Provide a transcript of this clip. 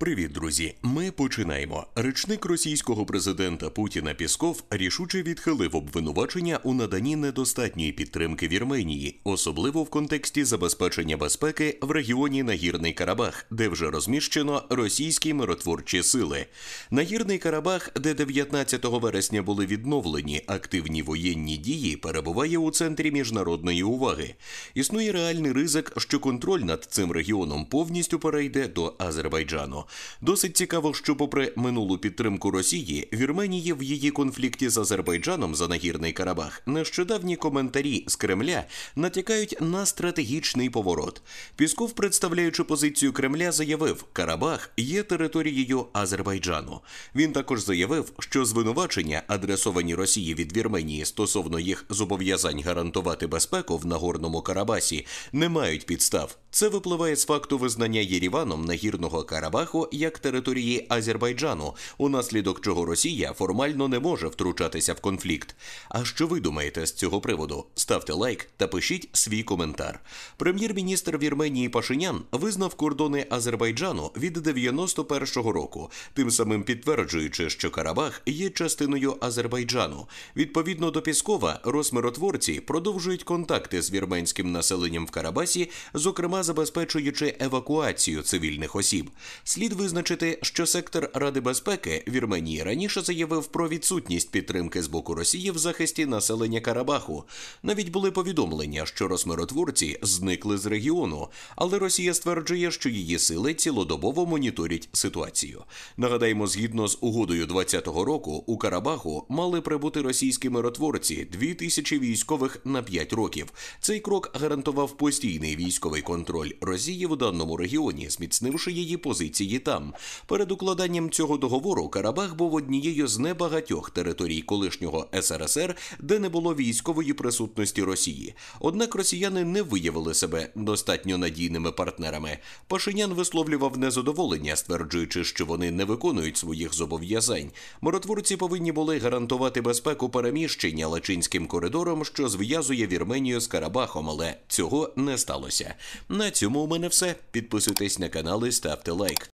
Привіт, друзі! Ми починаємо. Речник російського президента Путіна Пісков рішуче відхилив обвинувачення у наданні недостатньої підтримки Вірменії, особливо в контексті забезпечення безпеки в регіоні Нагірний Карабах, де вже розміщено російські миротворчі сили. Нагірний Карабах, де 19 вересня були відновлені активні воєнні дії, перебуває у центрі міжнародної уваги. Існує реальний ризик, що контроль над цим регіоном повністю перейде до Азербайджану. Досить цікаво, що, попри минулу підтримку Росії, Вірменії в її конфлікті з Азербайджаном за нагірний Карабах нещодавні коментарі з Кремля натякають на стратегічний поворот. Пісков, представляючи позицію Кремля, заявив, Карабах є територією Азербайджану. Він також заявив, що звинувачення, адресовані Росії від Вірменії стосовно їх зобов'язань гарантувати безпеку в Нагорному Карабасі, не мають підстав. Це випливає з факту визнання Єріваном нагірного Карабаху як території Азербайджану, унаслідок чого Росія формально не може втручатися в конфлікт. А що ви думаєте з цього приводу? Ставте лайк та пишіть свій коментар. Прем'єр-міністр Вірменії Пашинян визнав кордони Азербайджану від 91-го року, тим самим підтверджуючи, що Карабах є частиною Азербайджану. Відповідно до Піскова, розмиротворці продовжують контакти з вірменським населенням в Карабасі, зокрема забезпечуючи евакуацію цивільних осіб. Слід визначити, що сектор Ради безпеки Вірменії раніше заявив про відсутність підтримки з боку Росії в захисті населення Карабаху. Навіть були повідомлення, що розмиротворці зникли з регіону, але Росія стверджує, що її сили цілодобово моніторять ситуацію. Нагадаємо, згідно з угодою 20-го року у Карабаху мали прибути російські миротворці тисячі військових на 5 років. Цей крок гарантував постійний військовий контроль контроль Росії в даному регіоні, зміцнивши її позиції там. Перед укладанням цього договору Карабах був однією з небагатьох територій колишнього СРСР, де не було військової присутності Росії. Однак росіяни не виявили себе достатньо надійними партнерами. Пашинян висловлював незадоволення, стверджуючи, що вони не виконують своїх зобов'язань. Миротворці повинні були гарантувати безпеку переміщення лачинським коридором, що зв'язує Вірменію з Карабахом, але цього не сталося. На цьому у мене все. Підписуйтесь на канал і ставте лайк.